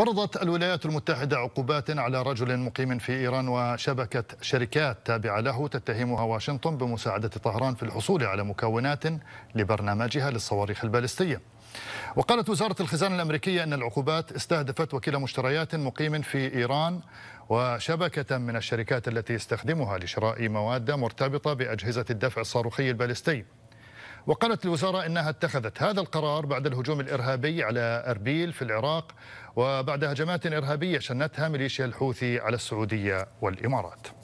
فرضت الولايات المتحدة عقوبات على رجل مقيم في إيران وشبكة شركات تابعة له تتهمها واشنطن بمساعدة طهران في الحصول على مكونات لبرنامجها للصواريخ البالستية وقالت وزارة الخزانة الأمريكية أن العقوبات استهدفت وكيل مشتريات مقيم في إيران وشبكة من الشركات التي يستخدمها لشراء مواد مرتبطة بأجهزة الدفع الصاروخي البالستي وقالت الوزارة إنها اتخذت هذا القرار بعد الهجوم الإرهابي على أربيل في العراق وبعد هجمات إرهابية شنتها ميليشيا الحوثي على السعودية والإمارات